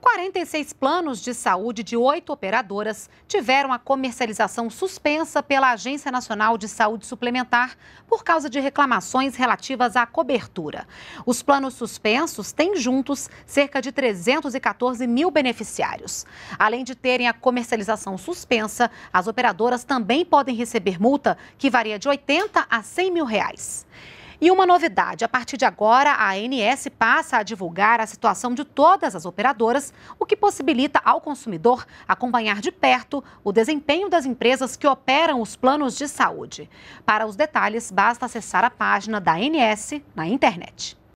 46 planos de saúde de oito operadoras tiveram a comercialização suspensa pela Agência Nacional de Saúde Suplementar por causa de reclamações relativas à cobertura. Os planos suspensos têm juntos cerca de 314 mil beneficiários. Além de terem a comercialização suspensa, as operadoras também podem receber multa que varia de 80 a 100 mil reais. E uma novidade: a partir de agora, a ANS passa a divulgar a situação de todas as operadoras, o que possibilita ao consumidor acompanhar de perto o desempenho das empresas que operam os planos de saúde. Para os detalhes, basta acessar a página da ANS na internet.